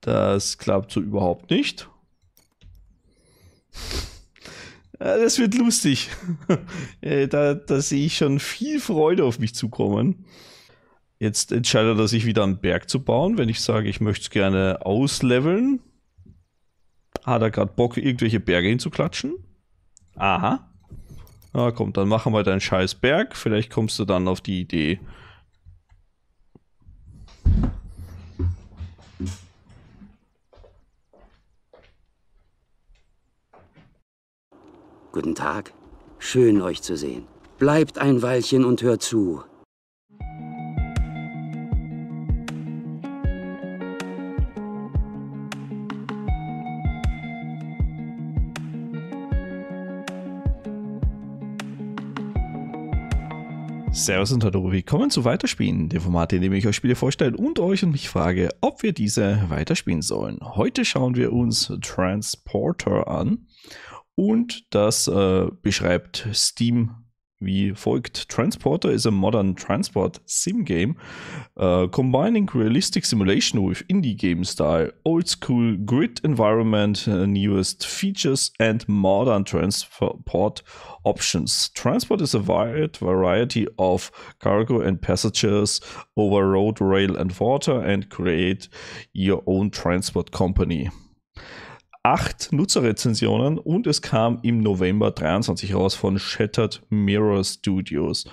Das klappt so überhaupt nicht. Äh, das wird lustig. Äh, da, da sehe ich schon viel Freude auf mich zukommen. Jetzt entscheidet er sich wieder einen Berg zu bauen. Wenn ich sage, ich möchte es gerne ausleveln, hat er gerade Bock, irgendwelche Berge hinzuklatschen? Aha. Na komm, dann machen wir deinen scheiß Berg. Vielleicht kommst du dann auf die Idee, Guten Tag. Schön, euch zu sehen. Bleibt ein Weilchen und hört zu. Servus und hallo, willkommen zu Weiterspielen, dem Format, in dem ich euch Spiele vorstelle und euch und mich frage, ob wir diese weiterspielen sollen. Heute schauen wir uns Transporter an und das äh, beschreibt Steam wie folgt. Transporter is a modern transport sim game uh, combining realistic simulation with indie game style, old school grid environment, uh, newest features and modern transport options. Transport is a wide variety of cargo and passengers over road, rail and water and create your own transport company acht Nutzerrezensionen und es kam im November 23 raus von Shattered Mirror Studios.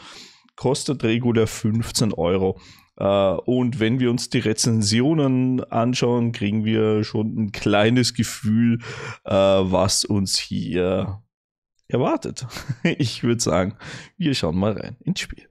Kostet regulär 15 Euro. Äh, und wenn wir uns die Rezensionen anschauen, kriegen wir schon ein kleines Gefühl, äh, was uns hier erwartet. ich würde sagen, wir schauen mal rein ins Spiel.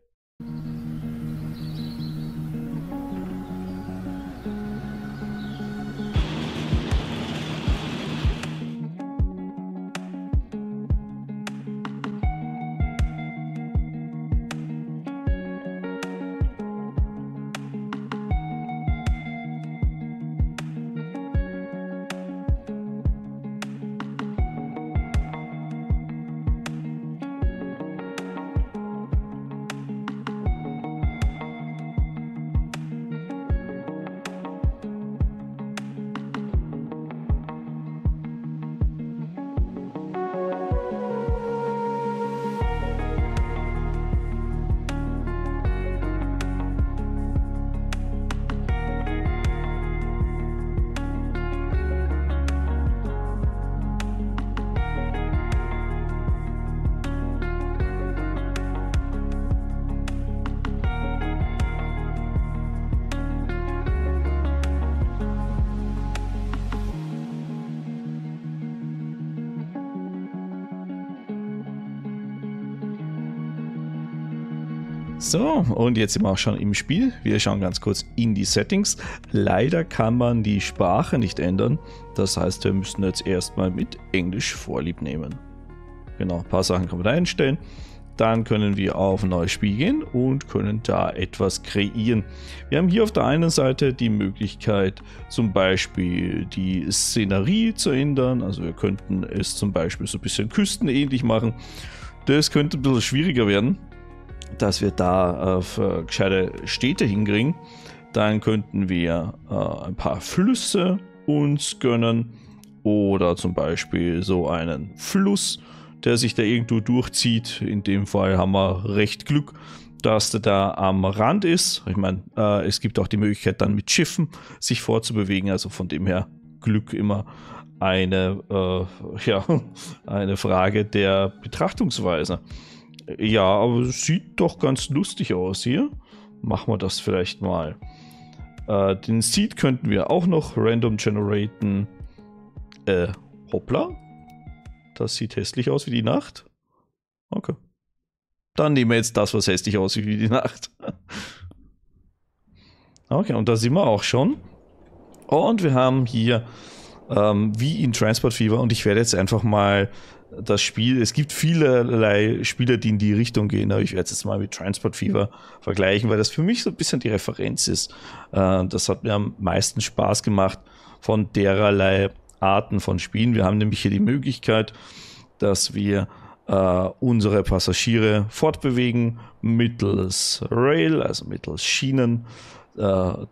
So, und jetzt sind wir auch schon im Spiel. Wir schauen ganz kurz in die Settings. Leider kann man die Sprache nicht ändern. Das heißt, wir müssen jetzt erstmal mit Englisch Vorlieb nehmen. Genau, ein paar Sachen kann man da einstellen. Dann können wir auf ein neues Spiel gehen und können da etwas kreieren. Wir haben hier auf der einen Seite die Möglichkeit, zum Beispiel die Szenerie zu ändern. Also wir könnten es zum Beispiel so ein bisschen küstenähnlich machen. Das könnte ein bisschen schwieriger werden, dass wir da äh, gescheite Städte hinkriegen. Dann könnten wir äh, ein paar Flüsse uns gönnen oder zum Beispiel so einen Fluss, der sich da irgendwo durchzieht. In dem Fall haben wir recht Glück, dass der da am Rand ist. Ich meine, äh, es gibt auch die Möglichkeit, dann mit Schiffen sich vorzubewegen. Also von dem her Glück immer eine, äh, ja, eine Frage der Betrachtungsweise. Ja, aber sieht doch ganz lustig aus hier. Machen wir das vielleicht mal. Äh, den Seed könnten wir auch noch random generaten. Äh, hoppla. Das sieht hässlich aus wie die Nacht. Okay. Dann nehmen wir jetzt das, was hässlich aussieht wie die Nacht. okay, und da sind wir auch schon. Und wir haben hier ähm, wie in Transport Fever und ich werde jetzt einfach mal das Spiel, es gibt vielerlei Spiele, die in die Richtung gehen, aber ich werde es jetzt mal mit Transport Fever vergleichen, weil das für mich so ein bisschen die Referenz ist. Äh, das hat mir am meisten Spaß gemacht von dererlei Arten von Spielen. Wir haben nämlich hier die Möglichkeit, dass wir äh, unsere Passagiere fortbewegen mittels Rail, also mittels Schienen. Äh,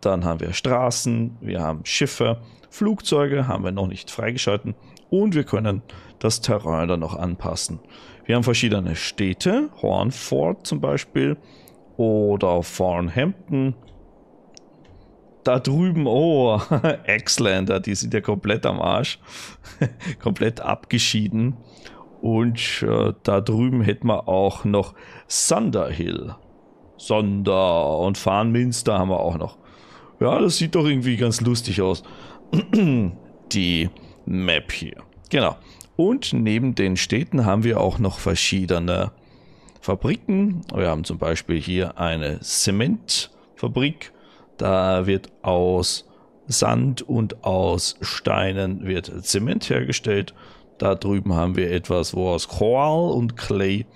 dann haben wir Straßen, wir haben Schiffe, Flugzeuge haben wir noch nicht freigeschalten und wir können das Terrain dann noch anpassen. Wir haben verschiedene Städte, Hornford zum Beispiel oder Farnhampton. Da drüben, oh, Exlander, die sind ja komplett am Arsch, komplett abgeschieden. Und äh, da drüben hätten wir auch noch Sunderhill. Sonder und Farnminster haben wir auch noch. Ja, das sieht doch irgendwie ganz lustig aus. Die Map hier. Genau. Und neben den Städten haben wir auch noch verschiedene Fabriken. Wir haben zum Beispiel hier eine Zementfabrik. Da wird aus Sand und aus Steinen wird Zement hergestellt. Da drüben haben wir etwas, wo aus Coal und Clay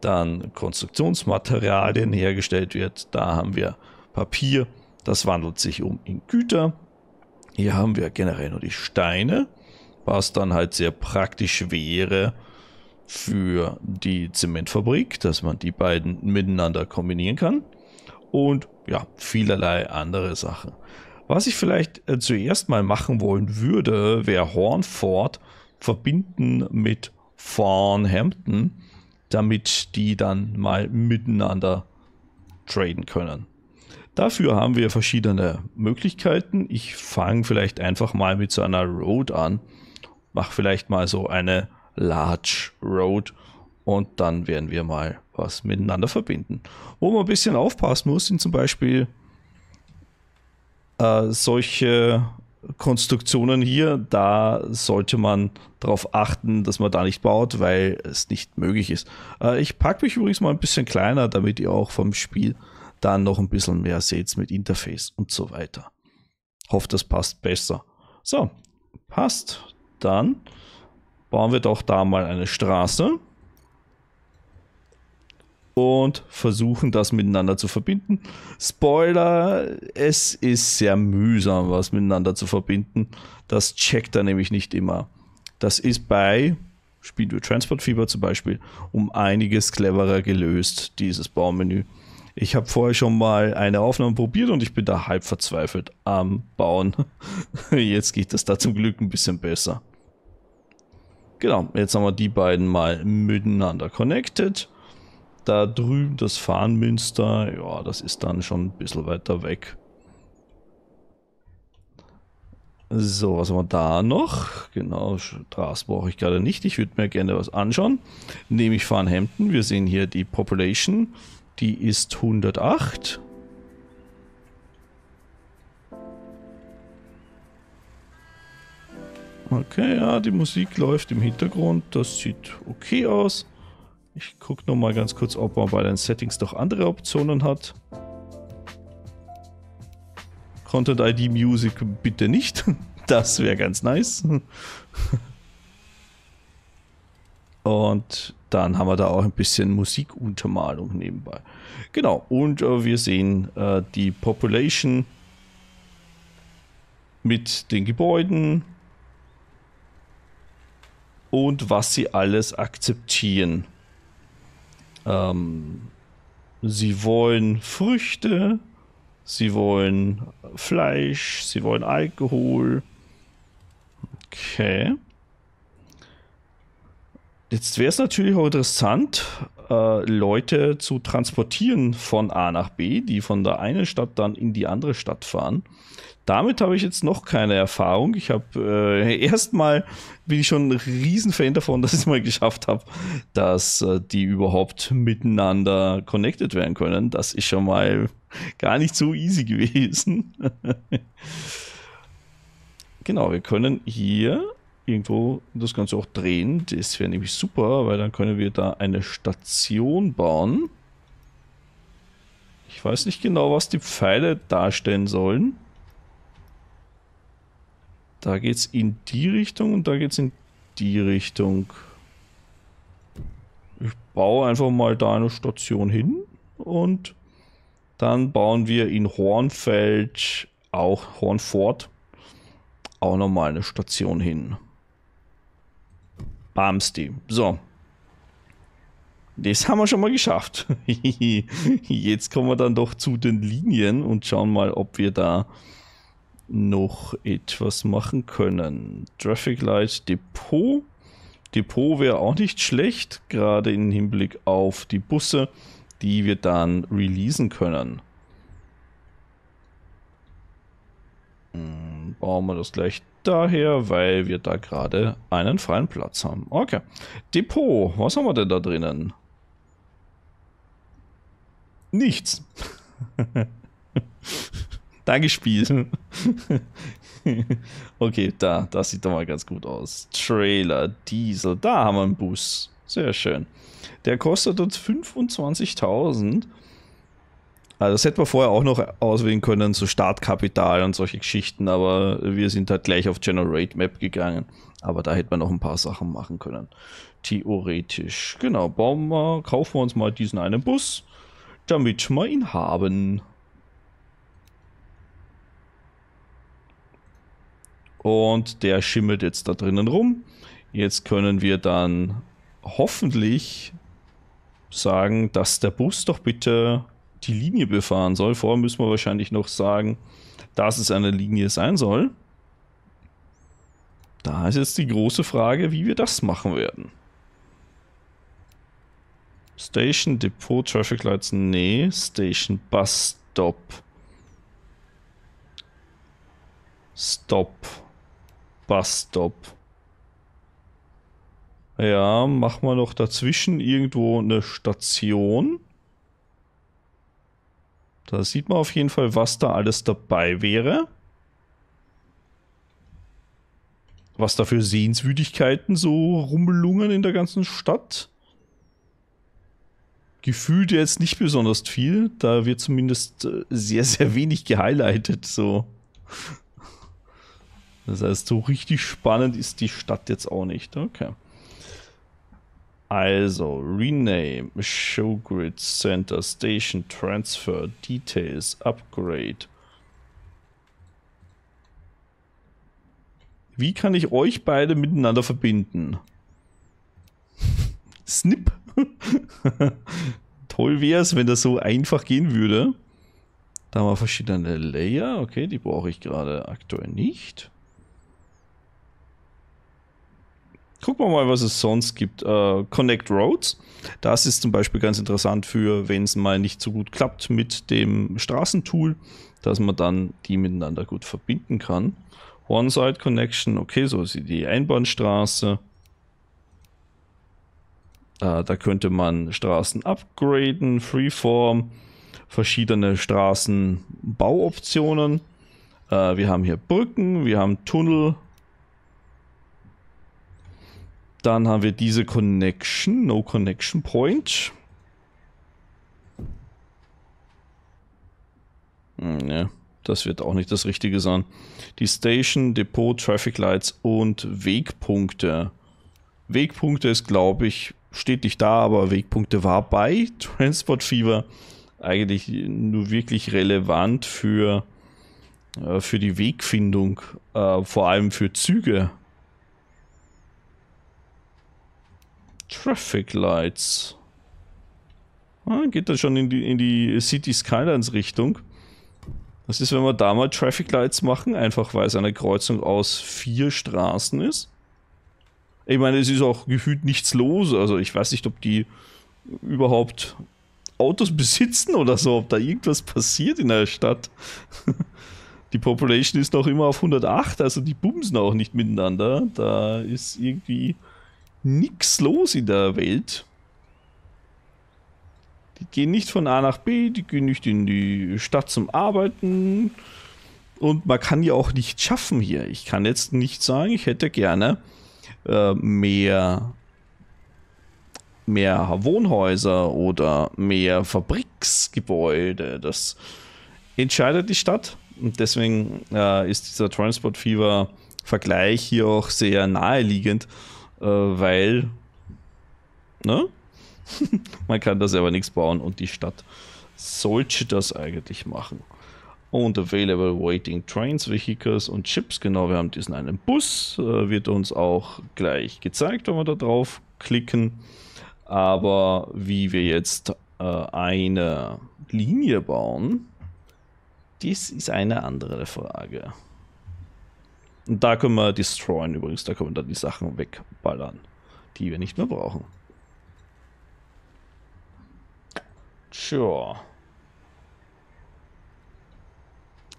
dann Konstruktionsmaterialien hergestellt wird. Da haben wir Papier, das wandelt sich um in Güter. Hier haben wir generell nur die Steine was dann halt sehr praktisch wäre für die Zementfabrik, dass man die beiden miteinander kombinieren kann und ja, vielerlei andere Sachen. Was ich vielleicht äh, zuerst mal machen wollen würde, wäre Hornford verbinden mit Farnhampton, damit die dann mal miteinander traden können. Dafür haben wir verschiedene Möglichkeiten. Ich fange vielleicht einfach mal mit so einer Road an mach vielleicht mal so eine Large Road und dann werden wir mal was miteinander verbinden. Wo man ein bisschen aufpassen muss, sind zum Beispiel äh, solche Konstruktionen hier. Da sollte man darauf achten, dass man da nicht baut, weil es nicht möglich ist. Äh, ich packe mich übrigens mal ein bisschen kleiner, damit ihr auch vom Spiel dann noch ein bisschen mehr seht mit Interface und so weiter. Hofft, das passt besser. So, passt. Dann bauen wir doch da mal eine Straße und versuchen das miteinander zu verbinden. Spoiler, es ist sehr mühsam, was miteinander zu verbinden. Das checkt er nämlich nicht immer. Das ist bei Speedway Transport Fever zum Beispiel um einiges cleverer gelöst, dieses Baumenü. Ich habe vorher schon mal eine Aufnahme probiert und ich bin da halb verzweifelt am Bauen. Jetzt geht das da zum Glück ein bisschen besser. Genau, jetzt haben wir die beiden mal miteinander connected. Da drüben das Farnmünster, ja, das ist dann schon ein bisschen weiter weg. So, was haben wir da noch? Genau, Straße brauche ich gerade nicht. Ich würde mir gerne was anschauen. Nehme ich Farnhampton. Wir sehen hier die Population. Die ist 108. Okay, ja, die Musik läuft im Hintergrund. Das sieht okay aus. Ich gucke nochmal ganz kurz, ob man bei den Settings doch andere Optionen hat. Content ID Music bitte nicht. Das wäre ganz nice. Und dann haben wir da auch ein bisschen Musikuntermalung nebenbei. Genau, und äh, wir sehen äh, die Population mit den Gebäuden, und was sie alles akzeptieren. Ähm, sie wollen Früchte, sie wollen Fleisch, sie wollen Alkohol. Okay. Jetzt wäre es natürlich auch interessant, äh, Leute zu transportieren von A nach B, die von der einen Stadt dann in die andere Stadt fahren. Damit habe ich jetzt noch keine Erfahrung. Ich habe äh, erstmal bin ich schon ein Riesenfan davon, dass ich es mal geschafft habe, dass äh, die überhaupt miteinander connected werden können. Das ist schon mal gar nicht so easy gewesen. genau, wir können hier irgendwo das Ganze auch drehen. Das wäre nämlich super, weil dann können wir da eine Station bauen. Ich weiß nicht genau, was die Pfeile darstellen sollen. Da geht es in die Richtung und da geht es in die Richtung. Ich baue einfach mal da eine Station hin und dann bauen wir in Hornfeld, auch Hornfort, auch nochmal eine Station hin. Bams So. Das haben wir schon mal geschafft. Jetzt kommen wir dann doch zu den Linien und schauen mal, ob wir da noch etwas machen können. Traffic Light Depot. Depot wäre auch nicht schlecht, gerade im Hinblick auf die Busse, die wir dann releasen können. Hm, bauen wir das gleich daher, weil wir da gerade einen freien Platz haben. Okay. Depot, was haben wir denn da drinnen? Nichts. Dankeschön. okay, da, das sieht doch mal ganz gut aus. Trailer, Diesel, da haben wir einen Bus. Sehr schön. Der kostet uns 25.000. Also das hätten wir vorher auch noch auswählen können, so Startkapital und solche Geschichten, aber wir sind halt gleich auf Generate Map gegangen. Aber da hätte man noch ein paar Sachen machen können. Theoretisch. Genau, bauen wir, kaufen wir uns mal diesen einen Bus, damit wir ihn haben. Und der schimmelt jetzt da drinnen rum. Jetzt können wir dann hoffentlich sagen, dass der Bus doch bitte die Linie befahren soll. Vorher müssen wir wahrscheinlich noch sagen, dass es eine Linie sein soll. Da ist jetzt die große Frage, wie wir das machen werden. Station, Depot, Traffic Lights, nee. Station, Bus, Stop. Stop. Busstop. Ja, machen wir noch dazwischen irgendwo eine Station. Da sieht man auf jeden Fall, was da alles dabei wäre. Was da für Sehenswürdigkeiten so rumlungen in der ganzen Stadt. Gefühlt jetzt nicht besonders viel. Da wird zumindest äh, sehr, sehr wenig gehighlightet. So. Das heißt, so richtig spannend ist die Stadt jetzt auch nicht. Okay. Also, Rename, Showgrid Center, Station, Transfer, Details, Upgrade. Wie kann ich euch beide miteinander verbinden? Snip. Toll wäre es, wenn das so einfach gehen würde. Da haben wir verschiedene Layer. Okay, die brauche ich gerade aktuell nicht. Gucken wir mal, was es sonst gibt. Uh, Connect Roads. Das ist zum Beispiel ganz interessant für, wenn es mal nicht so gut klappt mit dem Straßentool, dass man dann die miteinander gut verbinden kann. One-Side Connection, okay, so ist die Einbahnstraße. Uh, da könnte man Straßen upgraden, Freeform, verschiedene Straßenbauoptionen. Uh, wir haben hier Brücken, wir haben Tunnel, dann haben wir diese Connection, No Connection Point. Ne, das wird auch nicht das Richtige sein. Die Station, Depot, Traffic Lights und Wegpunkte. Wegpunkte ist, glaube ich, steht nicht da, aber Wegpunkte war bei Transport Fever eigentlich nur wirklich relevant für, äh, für die Wegfindung, äh, vor allem für Züge Traffic Lights. Ah, geht da schon in die, in die City Skylines Richtung. Das ist, wenn wir da mal Traffic Lights machen, einfach weil es eine Kreuzung aus vier Straßen ist. Ich meine, es ist auch gefühlt nichts los. Also ich weiß nicht, ob die überhaupt Autos besitzen oder so, ob da irgendwas passiert in der Stadt. die Population ist noch immer auf 108, also die bumsen auch nicht miteinander. Da ist irgendwie nichts los in der Welt. Die gehen nicht von A nach B, die gehen nicht in die Stadt zum Arbeiten. Und man kann ja auch nicht schaffen hier. Ich kann jetzt nicht sagen, ich hätte gerne äh, mehr, mehr Wohnhäuser oder mehr Fabriksgebäude. Das entscheidet die Stadt. Und deswegen äh, ist dieser Transport Fever Vergleich hier auch sehr naheliegend äh, weil, ne? Man kann da selber nichts bauen und die Stadt sollte das eigentlich machen. Und available waiting trains, vehicles und chips. Genau, wir haben diesen einen Bus. Äh, wird uns auch gleich gezeigt, wenn wir da drauf klicken. Aber wie wir jetzt äh, eine Linie bauen, das ist eine andere Frage. Und da können wir destroyen übrigens, da können wir dann die Sachen wegballern, die wir nicht mehr brauchen. Sure.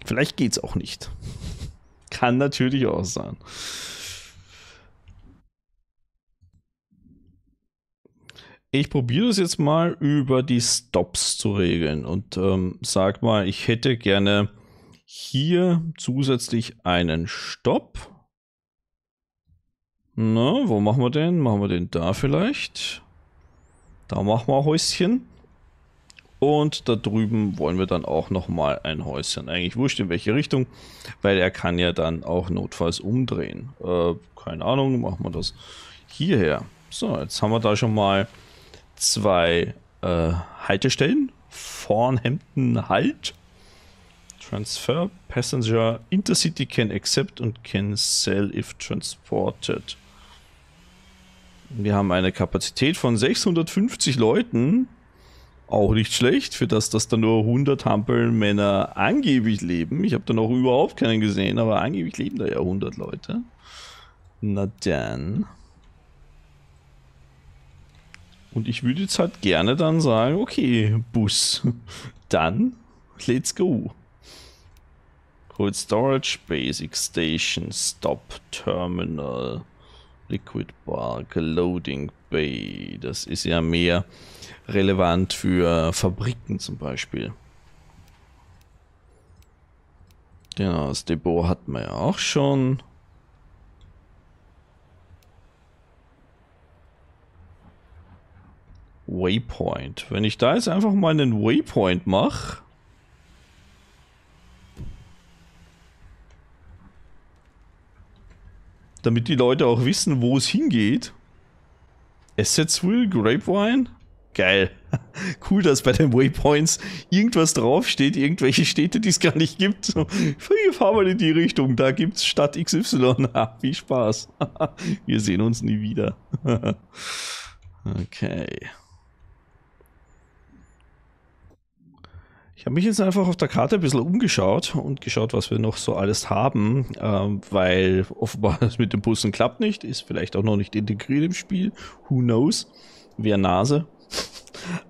Vielleicht geht's auch nicht. Kann natürlich auch sein. Ich probiere das jetzt mal über die Stops zu regeln und ähm, sag mal, ich hätte gerne hier zusätzlich einen Stopp. Na, wo machen wir den? Machen wir den da vielleicht? Da machen wir ein Häuschen. Und da drüben wollen wir dann auch nochmal ein Häuschen. Eigentlich wurscht in welche Richtung, weil er kann ja dann auch notfalls umdrehen. Äh, keine Ahnung, machen wir das hierher. So, jetzt haben wir da schon mal zwei äh, Haltestellen. Vornhemden Halt. Transfer passenger intercity can accept und can sell if transported. Wir haben eine Kapazität von 650 Leuten. Auch nicht schlecht, für das, dass da nur 100 Hampelmänner angeblich leben. Ich habe da noch überhaupt keinen gesehen, aber angeblich leben da ja 100 Leute. Na dann. Und ich würde jetzt halt gerne dann sagen, okay, Bus, dann let's go. Cold Storage, Basic Station, Stop Terminal, Liquid Bulk, Loading Bay. Das ist ja mehr relevant für Fabriken zum Beispiel. Genau, das Depot hatten wir ja auch schon. Waypoint. Wenn ich da jetzt einfach mal einen Waypoint mache, damit die Leute auch wissen, wo es hingeht. Assetsville, Grapevine? Geil. Cool, dass bei den Waypoints irgendwas draufsteht, irgendwelche Städte, die es gar nicht gibt. So, hier fahren wir in die Richtung, da gibt's Stadt XY. Ha, viel Spaß. Wir sehen uns nie wieder. Okay. Ich habe mich jetzt einfach auf der Karte ein bisschen umgeschaut und geschaut, was wir noch so alles haben, ähm, weil offenbar das mit den Bussen klappt nicht, ist vielleicht auch noch nicht integriert im Spiel. Who knows? Wer Nase.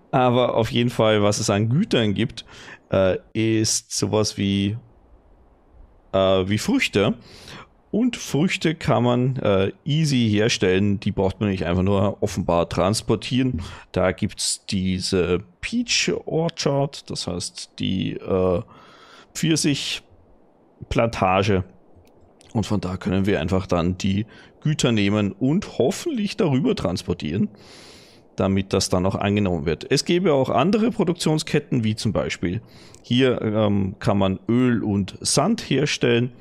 Aber auf jeden Fall, was es an Gütern gibt, äh, ist sowas wie, äh, wie Früchte. Und Früchte kann man äh, easy herstellen. Die braucht man nicht einfach nur offenbar transportieren. Da gibt es diese Peach Orchard, das heißt die äh, Pfirsichplantage. Und von da können wir einfach dann die Güter nehmen und hoffentlich darüber transportieren, damit das dann auch angenommen wird. Es gäbe auch andere Produktionsketten, wie zum Beispiel hier ähm, kann man Öl und Sand herstellen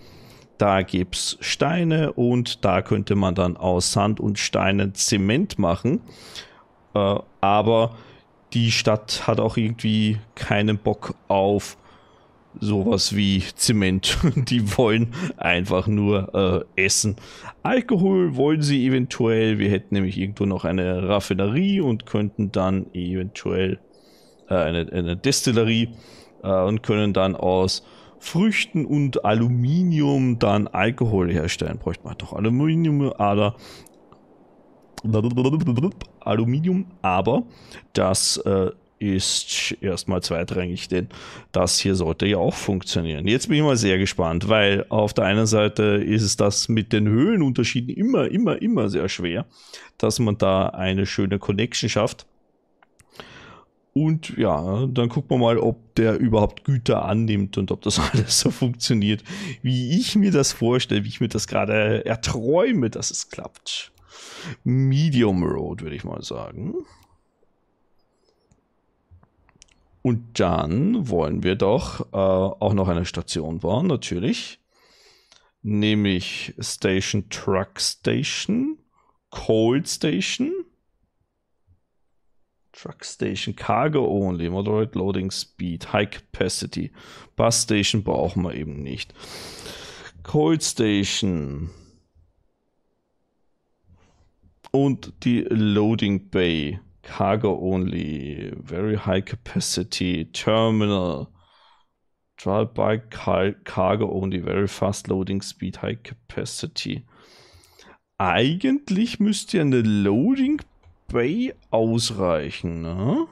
da gibt es Steine und da könnte man dann aus Sand und Steinen Zement machen. Äh, aber die Stadt hat auch irgendwie keinen Bock auf sowas wie Zement. Die wollen einfach nur äh, essen. Alkohol wollen sie eventuell. Wir hätten nämlich irgendwo noch eine Raffinerie und könnten dann eventuell äh, eine, eine Destillerie äh, und können dann aus Früchten und Aluminium dann Alkohol herstellen. Bräuchte man doch Aluminium, aber Aluminium, aber das äh, ist erstmal zweitrangig, denn das hier sollte ja auch funktionieren. Jetzt bin ich mal sehr gespannt, weil auf der einen Seite ist es das mit den Höhenunterschieden immer, immer, immer sehr schwer, dass man da eine schöne Connection schafft. Und ja, dann gucken wir mal, ob der überhaupt Güter annimmt und ob das alles so funktioniert, wie ich mir das vorstelle, wie ich mir das gerade erträume, dass es klappt. Medium Road, würde ich mal sagen. Und dann wollen wir doch äh, auch noch eine Station bauen, natürlich. Nämlich Station Truck Station, Cold Station Truck Station, Cargo Only, Moderate Loading Speed, High Capacity. Bus Station brauchen wir eben nicht. Cold Station. Und die Loading Bay, Cargo Only, Very High Capacity, Terminal. Drive by car Cargo Only, Very Fast Loading Speed, High Capacity. Eigentlich müsste eine Loading Bay ausreichen, ne?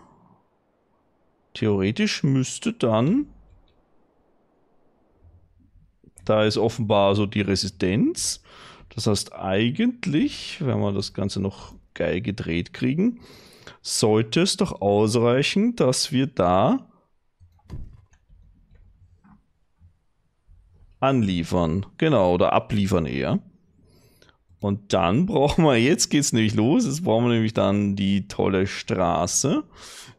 Theoretisch müsste dann... Da ist offenbar so die Resistenz. Das heißt, eigentlich, wenn wir das Ganze noch geil gedreht kriegen, sollte es doch ausreichen, dass wir da anliefern. Genau, oder abliefern eher. Und dann brauchen wir, jetzt geht es nämlich los, jetzt brauchen wir nämlich dann die tolle Straße,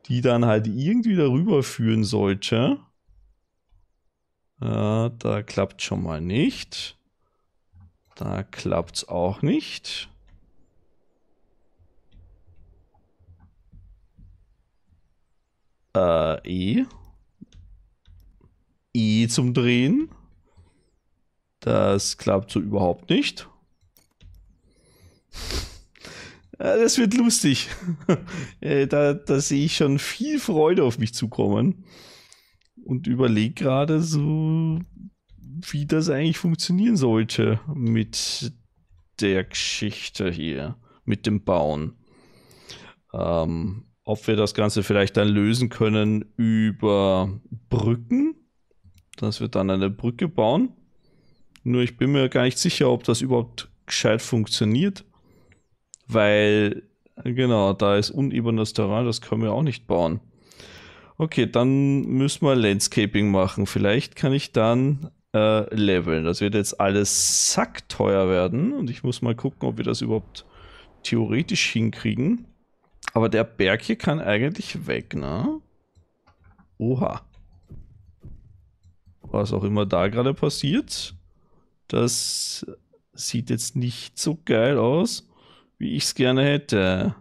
die dann halt irgendwie darüber führen sollte. Äh, da klappt schon mal nicht. Da klappt es auch nicht. Äh, E. E zum Drehen. Das klappt so überhaupt nicht. Das wird lustig. Äh, da, da sehe ich schon viel Freude auf mich zukommen. Und überlege gerade so, wie das eigentlich funktionieren sollte mit der Geschichte hier, mit dem Bauen. Ähm, ob wir das Ganze vielleicht dann lösen können über Brücken, dass wir dann eine Brücke bauen. Nur ich bin mir gar nicht sicher, ob das überhaupt gescheit funktioniert. Weil, genau, da ist unebenes Terrain, das können wir auch nicht bauen. Okay, dann müssen wir Landscaping machen. Vielleicht kann ich dann äh, leveln. Das wird jetzt alles sackteuer werden und ich muss mal gucken, ob wir das überhaupt theoretisch hinkriegen. Aber der Berg hier kann eigentlich weg, ne? Oha. Was auch immer da gerade passiert. Das sieht jetzt nicht so geil aus wie ich es gerne hätte.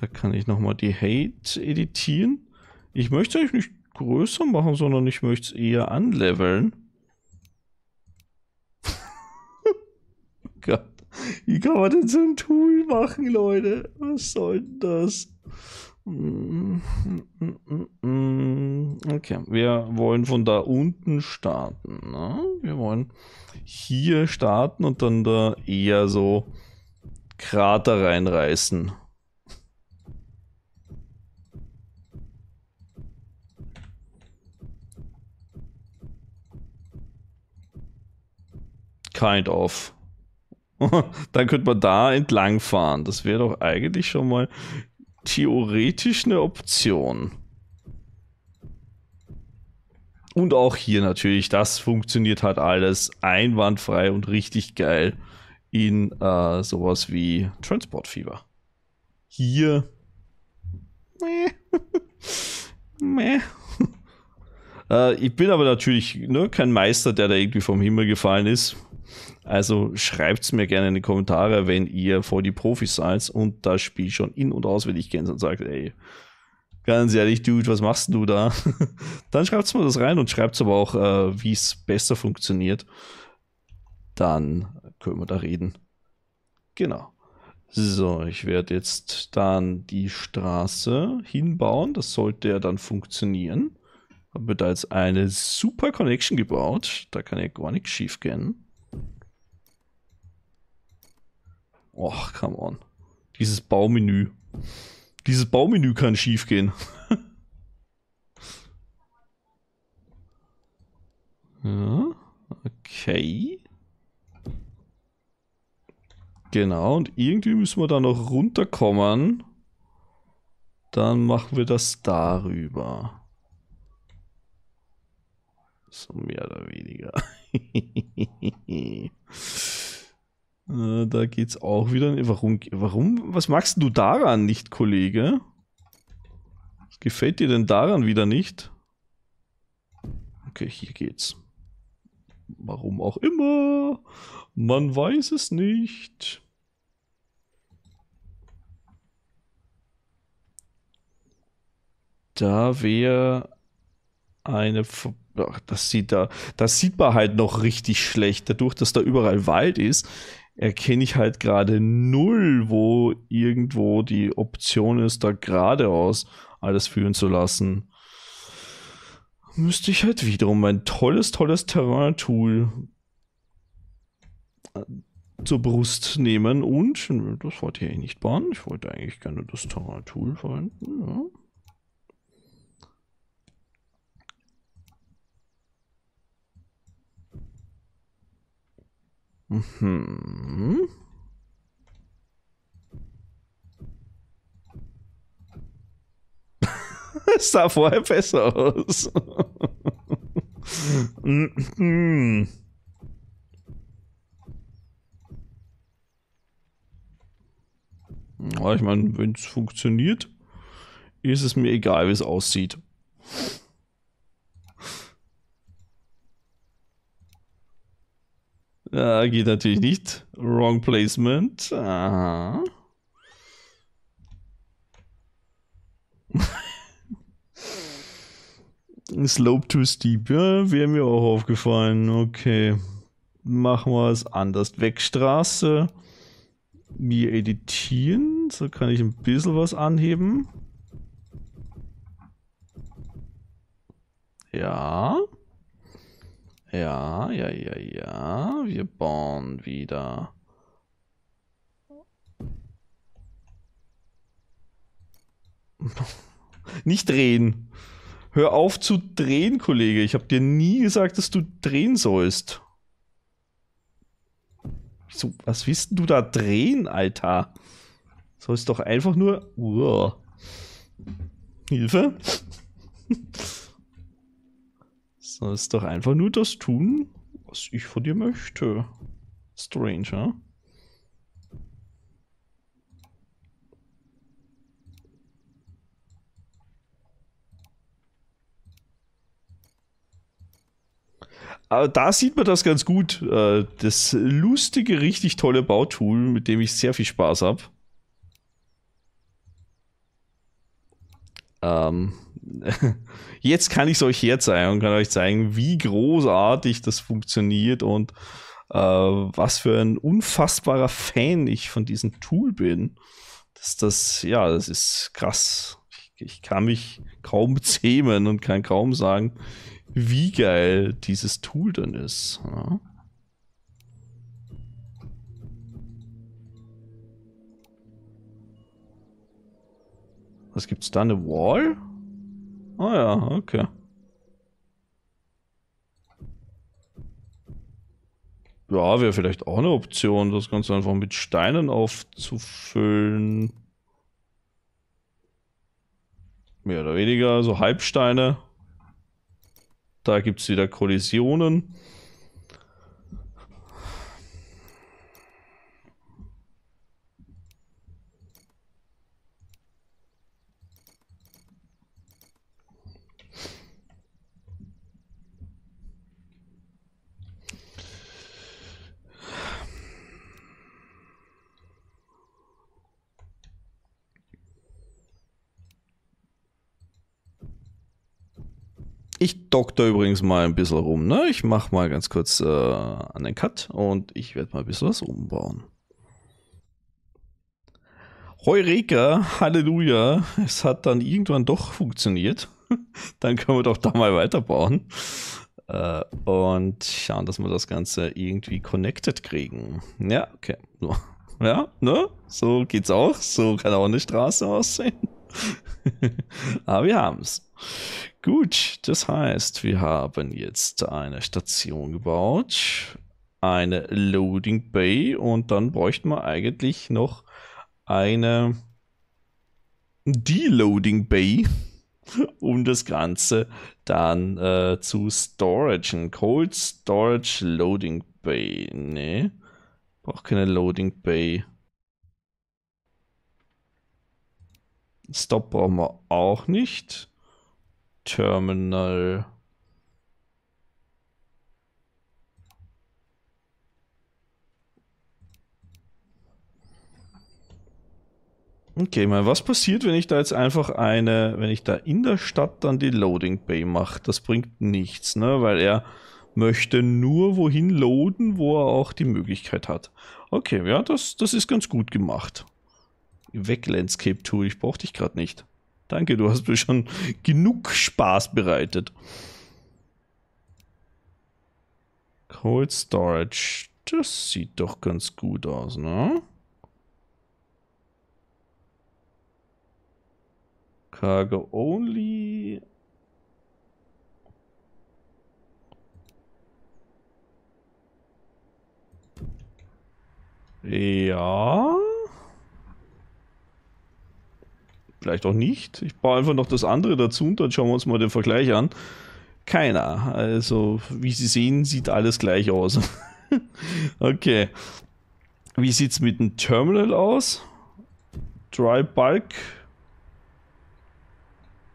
Da kann ich nochmal die Hate editieren. Ich möchte es nicht größer machen, sondern ich möchte es eher anleveln. oh Gott. Wie kann man denn so ein Tool machen, Leute? Was soll denn das? Mm, mm, mm, okay, wir wollen von da unten starten. Ne? Wir wollen hier starten und dann da eher so Krater reinreißen. Kind of. dann könnte man da entlang fahren. Das wäre doch eigentlich schon mal theoretisch eine Option. Und auch hier natürlich, das funktioniert halt alles einwandfrei und richtig geil in äh, sowas wie Transport Fever. Hier. Meh. Meh. äh, ich bin aber natürlich ne, kein Meister, der da irgendwie vom Himmel gefallen ist. Also schreibt es mir gerne in die Kommentare, wenn ihr vor die Profis seid und das Spiel schon in- und auswendig kennt und sagt, ey, ganz ehrlich, Dude, was machst du da? dann schreibt es mir das rein und schreibt es aber auch, äh, wie es besser funktioniert. Dann können wir da reden. Genau. So, ich werde jetzt dann die Straße hinbauen. Das sollte ja dann funktionieren. Habe da jetzt eine super Connection gebaut. Da kann ja gar nichts schief gehen. Och, come on. Dieses Baumenü. Dieses Baumenü kann schief gehen. ja, okay. Genau, und irgendwie müssen wir da noch runterkommen. Dann machen wir das darüber. So mehr oder weniger. Äh, da geht's auch wieder. Warum, warum? Was magst du daran nicht, Kollege? Was gefällt dir denn daran wieder nicht? Okay, hier geht's. Warum auch immer. Man weiß es nicht. Da wäre eine Ver Ach, das sieht da, das sieht man halt noch richtig schlecht, dadurch, dass da überall Wald ist, erkenne ich halt gerade null, wo irgendwo die Option ist, da geradeaus alles führen zu lassen. Müsste ich halt wiederum mein tolles, tolles Terrain-Tool äh, zur Brust nehmen und das wollte ich eigentlich nicht bauen. Ich wollte eigentlich gerne das Terrain-Tool verwenden. Ja. Mhm. Es sah vorher besser aus. Mhm. ich meine, wenn es funktioniert, ist es mir egal, wie es aussieht. Ja, äh, geht natürlich nicht. Wrong Placement. Aha. Slope too steep, ja, wäre mir auch aufgefallen. Okay. Machen wir es anders. Wegstraße. Wir editieren. So kann ich ein bisschen was anheben. Ja. Ja, ja, ja, ja. Wir bauen wieder. Nicht drehen. Hör auf zu drehen, Kollege. Ich habe dir nie gesagt, dass du drehen sollst. So, was willst du da drehen, Alter? Sollst doch einfach nur... Uah. Hilfe. Soll es doch einfach nur das tun, was ich von dir möchte. Stranger. Aber da sieht man das ganz gut. Äh, das lustige, richtig tolle Bautool, mit dem ich sehr viel Spaß habe. Ähm. jetzt kann ich es euch herzeigen und kann euch zeigen, wie großartig das funktioniert und äh, was für ein unfassbarer Fan ich von diesem Tool bin. Das, das, ja, das ist krass. Ich, ich kann mich kaum zähmen und kann kaum sagen, wie geil dieses Tool dann ist. Ja. Was gibt's da? Eine Wall? Oh ja, okay. Ja, wäre vielleicht auch eine Option, das Ganze einfach mit Steinen aufzufüllen. Mehr oder weniger, so also Halbsteine. Da gibt es wieder Kollisionen. Ich dokter übrigens mal ein bisschen rum, ne? Ich mach mal ganz kurz äh, an den Cut und ich werde mal ein bisschen was umbauen. Heureka, Halleluja, es hat dann irgendwann doch funktioniert. dann können wir doch da mal weiterbauen. Äh, und schauen, dass wir das Ganze irgendwie connected kriegen. Ja, okay. Ja, ne? So geht's auch. So kann auch eine Straße aussehen. Aber wir haben es. Gut, das heißt, wir haben jetzt eine Station gebaut, eine Loading Bay und dann bräuchten wir eigentlich noch eine Deloading Bay, um das Ganze dann äh, zu Storage, ein Cold Storage Loading Bay. Nee, braucht keine Loading Bay. Stop brauchen wir auch nicht. Terminal. Okay, mal, was passiert, wenn ich da jetzt einfach eine, wenn ich da in der Stadt dann die Loading Bay mache? Das bringt nichts, ne? Weil er möchte nur wohin loaden, wo er auch die Möglichkeit hat. Okay, ja, das, das ist ganz gut gemacht. Weg, tool Ich brauch dich gerade nicht. Danke, du hast mir schon genug Spaß bereitet. Cold Storage. Das sieht doch ganz gut aus, ne? Cargo only. Ja vielleicht auch nicht. Ich baue einfach noch das andere dazu und dann schauen wir uns mal den Vergleich an. Keiner. Also, wie Sie sehen, sieht alles gleich aus. okay. Wie sieht es mit dem Terminal aus? Dry Bulk.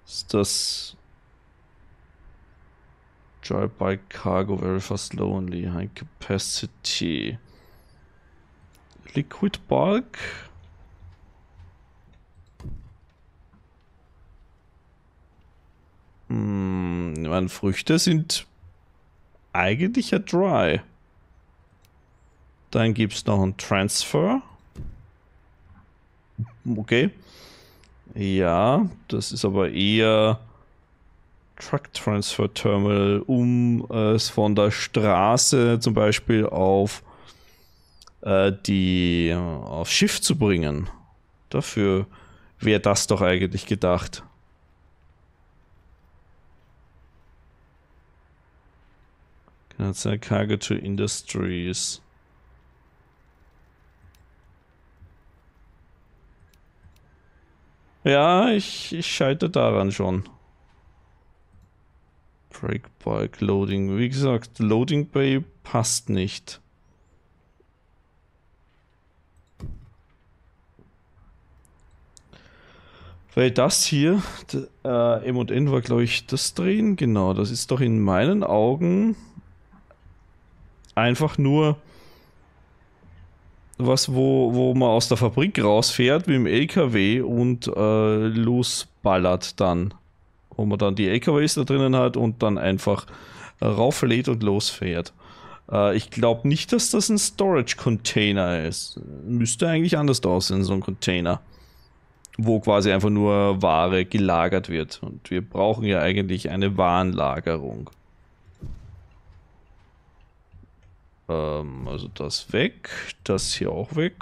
Ist das Dry Bulk Cargo Very Fast Lonely High Capacity? Liquid Bulk. Hm, meine Früchte sind eigentlich ja dry. Dann gibt es noch einen Transfer. Okay. Ja, das ist aber eher Truck Transfer Terminal, um es von der Straße zum Beispiel auf äh, die äh, aufs Schiff zu bringen. Dafür wäre das doch eigentlich gedacht. That's a cargo to industries. Ja, ich, ich scheitere daran schon. Breakbike Loading. Wie gesagt, Loading Bay passt nicht. Weil das hier, äh, M&N war glaube ich das Drehen, genau, das ist doch in meinen Augen einfach nur was, wo, wo man aus der Fabrik rausfährt mit dem LKW und äh, losballert dann. Wo man dann die LKWs da drinnen hat und dann einfach rauflädt und losfährt. Äh, ich glaube nicht, dass das ein Storage-Container ist. Müsste eigentlich anders aussehen, so ein Container. Wo quasi einfach nur Ware gelagert wird. Und wir brauchen ja eigentlich eine Warenlagerung. Ähm, also das weg, das hier auch weg.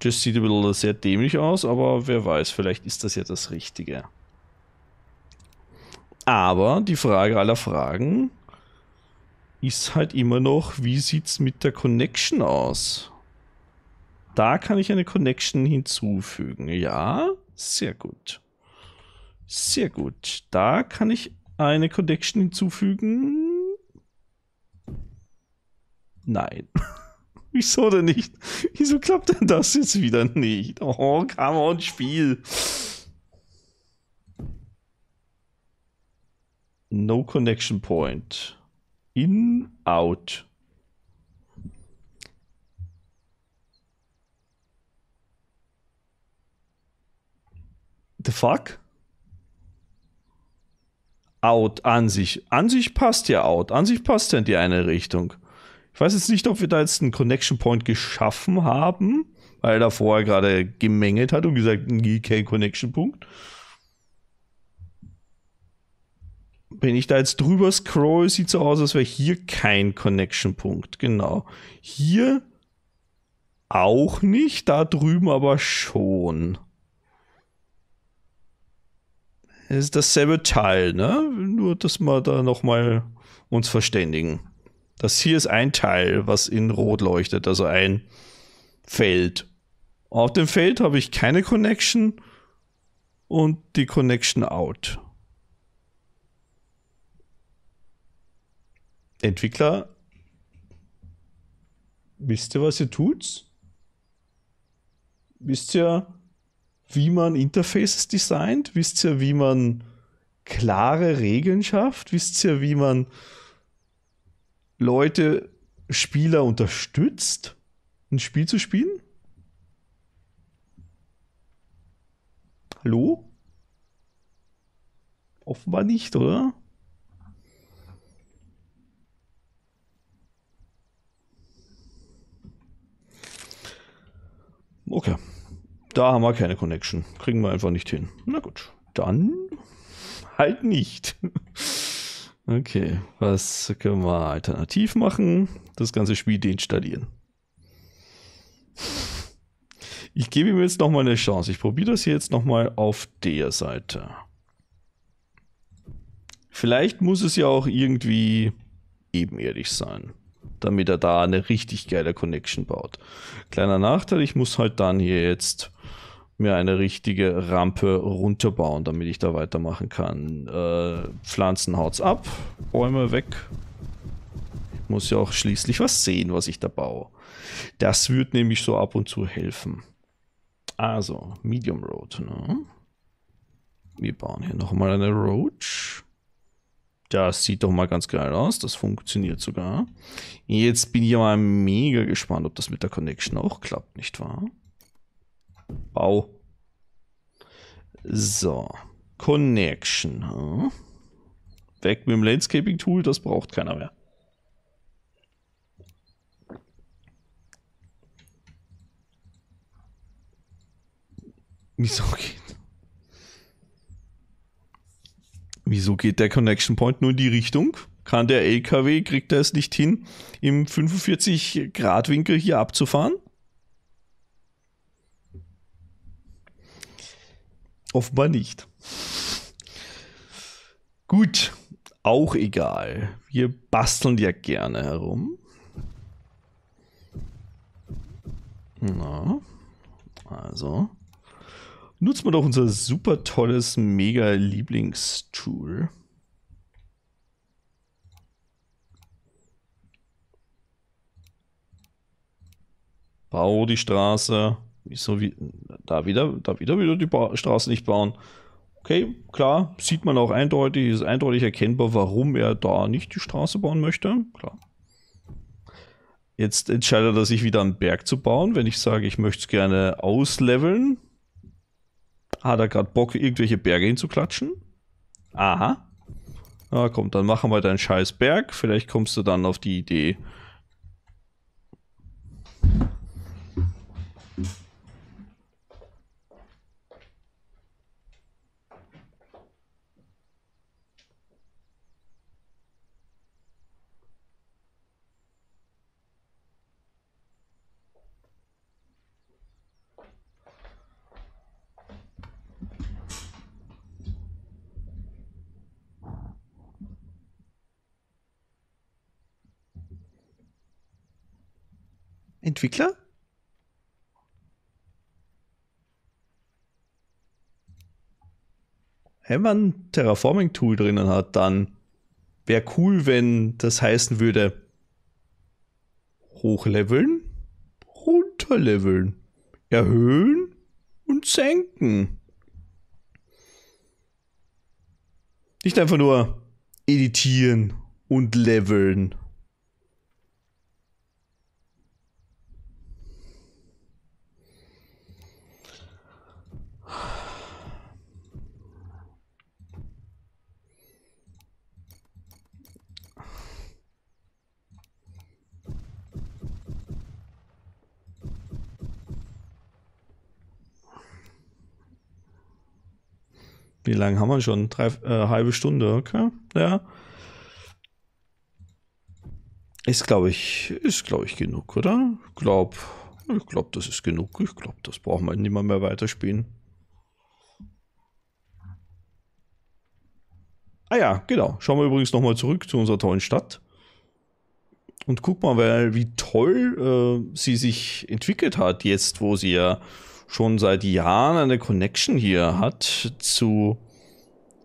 Das sieht ein bisschen sehr dämlich aus, aber wer weiß, vielleicht ist das ja das Richtige. Aber die Frage aller Fragen ist halt immer noch, wie sieht es mit der Connection aus? Da kann ich eine Connection hinzufügen. Ja, sehr gut. Sehr gut. Da kann ich eine Connection hinzufügen. Nein. Wieso denn nicht? Wieso klappt denn das jetzt wieder nicht? Oh, come on, Spiel. No connection point. In, out. The fuck? Out an sich. An sich passt ja out. An sich passt ja in die eine Richtung. Ich weiß jetzt nicht, ob wir da jetzt einen Connection Point geschaffen haben, weil er da vorher gerade gemängelt hat und gesagt, kein Connection Punkt. Wenn ich da jetzt drüber scroll, sieht so aus, als wäre hier kein Connection Punkt. Genau. Hier auch nicht, da drüben aber schon. Das ist dasselbe Teil, ne? Nur, dass wir da nochmal uns verständigen. Das hier ist ein Teil, was in Rot leuchtet, also ein Feld. Auf dem Feld habe ich keine Connection und die Connection out. Entwickler, wisst ihr, was ihr tut? Wisst ihr, wie man Interfaces designt? Wisst ihr, wie man klare Regeln schafft? Wisst ihr, wie man Leute, Spieler unterstützt, ein Spiel zu spielen? Hallo? Offenbar nicht, oder? Okay. Da haben wir keine Connection. Kriegen wir einfach nicht hin. Na gut. Dann halt nicht. Okay, was können wir alternativ machen? Das ganze Spiel deinstallieren. Ich gebe ihm jetzt nochmal eine Chance. Ich probiere das hier jetzt nochmal auf der Seite. Vielleicht muss es ja auch irgendwie ebenerdig sein, damit er da eine richtig geile Connection baut. Kleiner Nachteil, ich muss halt dann hier jetzt mir eine richtige Rampe runterbauen, damit ich da weitermachen kann. Äh, Pflanzen haut's ab, Bäume weg. Ich muss ja auch schließlich was sehen, was ich da baue. Das wird nämlich so ab und zu helfen. Also, Medium Road. Ne? Wir bauen hier nochmal eine Road. Das sieht doch mal ganz geil aus. Das funktioniert sogar. Jetzt bin ich mal mega gespannt, ob das mit der Connection auch klappt, nicht wahr? Bau. So. Connection. Hm? Weg mit dem Landscaping-Tool, das braucht keiner mehr. Wieso geht? Wieso geht der Connection Point nur in die Richtung? Kann der LKW, kriegt er es nicht hin, im 45 Grad Winkel hier abzufahren? Offenbar nicht. Gut, auch egal. Wir basteln ja gerne herum. Na, also. Nutzen wir doch unser super tolles, mega Lieblingstool. Bau die Straße. Wieso wie da wieder, da wieder wieder die ba Straße nicht bauen. Okay, klar, sieht man auch eindeutig, ist eindeutig erkennbar, warum er da nicht die Straße bauen möchte. Klar. Jetzt entscheidet er sich wieder einen Berg zu bauen. Wenn ich sage, ich möchte es gerne ausleveln, hat er gerade Bock, irgendwelche Berge hinzuklatschen? Aha. Na komm, dann machen wir deinen scheiß Berg. Vielleicht kommst du dann auf die Idee, Entwickler? Wenn man Terraforming-Tool drinnen hat, dann wäre cool, wenn das heißen würde, hochleveln, runterleveln, erhöhen und senken. Nicht einfach nur editieren und leveln. Wie lange haben wir schon? Drei, äh, halbe Stunde, okay? Ja. Ist, glaube ich, ist, glaube ich, genug, oder? Ich glaube, ich glaube, das ist genug. Ich glaube, das brauchen wir nicht mal mehr weiterspielen. Ah ja, genau. Schauen wir übrigens nochmal zurück zu unserer tollen Stadt. Und guck mal, wie toll äh, sie sich entwickelt hat, jetzt, wo sie ja schon seit Jahren eine Connection hier hat zu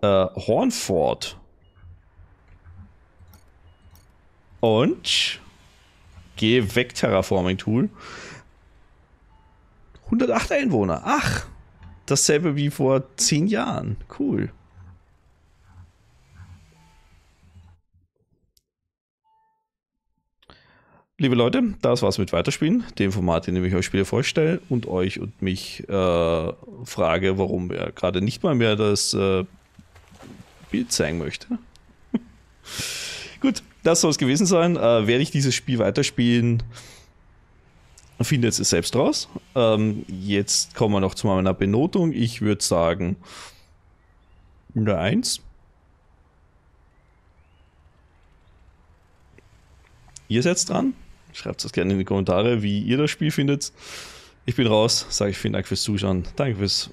äh, Hornford. Und geh weg, Terraforming Tool. 108 Einwohner. Ach, dasselbe wie vor 10 Jahren. Cool. Liebe Leute, das war's mit Weiterspielen, dem Format, in dem ich euch Spiele vorstelle und euch und mich äh, frage, warum er gerade nicht mal mehr das äh, Bild zeigen möchte. Gut, das soll es gewesen sein. Äh, werde ich dieses Spiel weiterspielen, findet es selbst raus. Ähm, jetzt kommen wir noch zu meiner Benotung. Ich würde sagen, eine 1. Ihr seid dran. Schreibt es gerne in die Kommentare, wie ihr das Spiel findet. Ich bin raus, sage ich vielen Dank fürs Zuschauen. Danke fürs,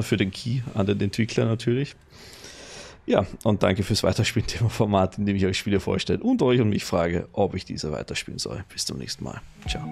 für den Key an den Entwickler natürlich. Ja, und danke fürs Weiterspielen dem Format, in dem ich euch Spiele vorstelle und euch und mich frage, ob ich diese weiterspielen soll. Bis zum nächsten Mal. Ciao.